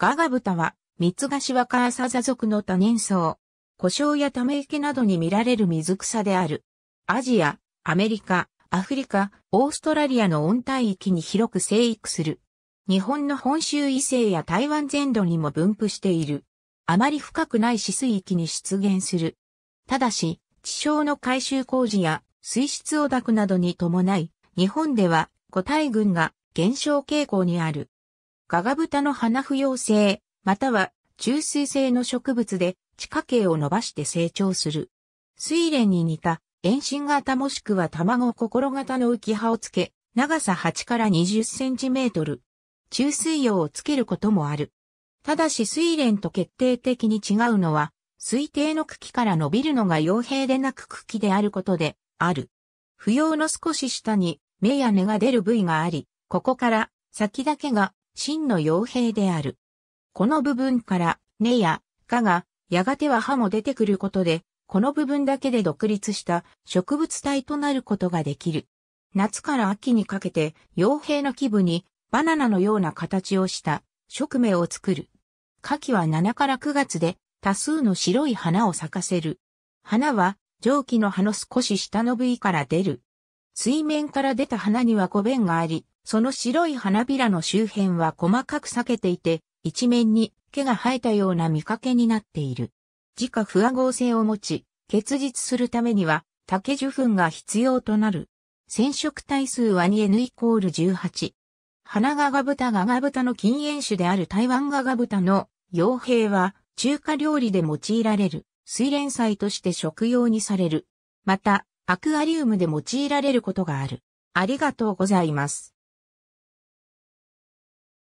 ガガブタは、三つワカアサザ族の多年草。故障やため池などに見られる水草である。アジア、アメリカ、アフリカ、オーストラリアの温帯域に広く生育する。日本の本州異性や台湾全土にも分布している。あまり深くない止水域に出現する。ただし、地表の改修工事や水質汚濁などに伴い、日本では個体群が減少傾向にある。ガガブタの花不要性、または中水性の植物で地下茎を伸ばして成長する。水蓮に似た遠心型もしくは卵心型の浮き葉をつけ、長さ8から20センチメートル。中水葉をつけることもある。ただし水蓮と決定的に違うのは、水底の茎から伸びるのが傭兵でなく茎であることで、ある。不要の少し下に、芽や根が出る部位があり、ここから先だけが真の傭兵である。この部分から、根や、かが、やがては葉も出てくることで、この部分だけで独立した植物体となることができる。夏から秋にかけて、傭兵の基部にバナナのような形をした植芽を作る。夏季は7から9月で多数の白い花を咲かせる。花は蒸気の葉の少し下の部位から出る。水面から出た花には小弁があり、その白い花びらの周辺は細かく裂けていて、一面に毛が生えたような見かけになっている。自家不和合性を持ち、結実するためには竹受粉が必要となる。染色体数は 2N イコール18。花ガガ豚ガガ豚の禁煙種である台湾ガガ豚の傭兵は中華料理で用いられる水蓮菜として食用にされる。また、アクアリウムで用いられることがある。ありがとうございます。